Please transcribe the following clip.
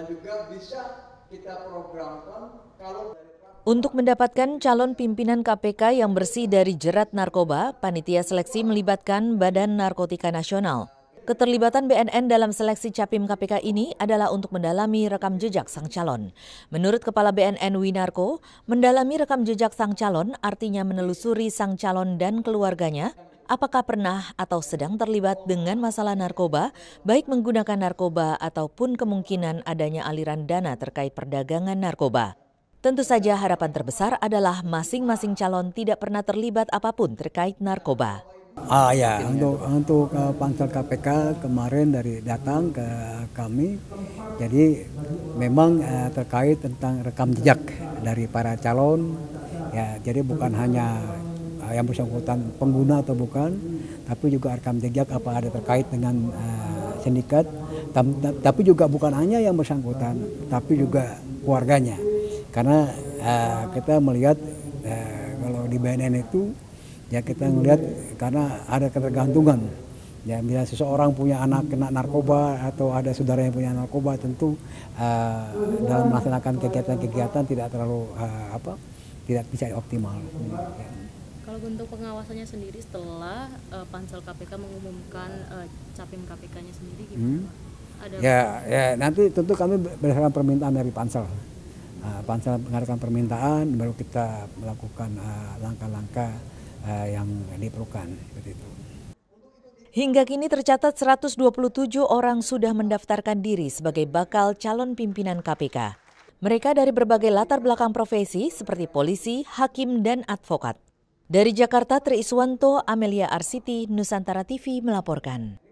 dan juga bisa kita programkan kalau untuk mendapatkan calon pimpinan KPK yang bersih dari jerat narkoba, panitia seleksi melibatkan Badan Narkotika Nasional. Keterlibatan BNN dalam seleksi capim KPK ini adalah untuk mendalami rekam jejak sang calon. Menurut Kepala BNN Winarko, mendalami rekam jejak sang calon artinya menelusuri sang calon dan keluarganya apakah pernah atau sedang terlibat dengan masalah narkoba, baik menggunakan narkoba ataupun kemungkinan adanya aliran dana terkait perdagangan narkoba. Tentu saja harapan terbesar adalah masing-masing calon tidak pernah terlibat apapun terkait narkoba. Ah ya, untuk untuk uh, eh, pansel KPK kemarin dari datang ke kami, jadi memang uh, terkait tentang rekam jejak dari para calon, ya jadi bukan hanya yang bersangkutan pengguna atau bukan, tapi juga rekam jejak apa ada terkait dengan uh, sindikat, tapi juga bukan hanya yang bersangkutan, tapi juga keluarganya. Karena uh, kita melihat uh, kalau di BNN itu ya kita melihat karena ada ketergantungan. Ya, bila seseorang punya anak kena narkoba atau ada saudara yang punya narkoba, tentu uh, dalam melaksanakan kegiatan-kegiatan tidak terlalu uh, apa, tidak bisa optimal. Ya. Kalau untuk pengawasannya sendiri setelah uh, pansel KPK mengumumkan uh, capim KPK-nya sendiri gimana? Hmm. Ada ya, apa? ya nanti tentu kami berdasarkan permintaan dari pansel. Uh, pansel mengadakan permintaan baru kita melakukan ah, langkah-langkah uh, uh, yang diperlukan seperti itu. Hingga kini tercatat 127 orang sudah mendaftarkan diri sebagai bakal calon pimpinan KPK. Mereka dari berbagai latar belakang profesi seperti polisi, hakim, dan advokat. Dari Jakarta, Triiswanto, Amelia Arsiti, Nusantara TV melaporkan.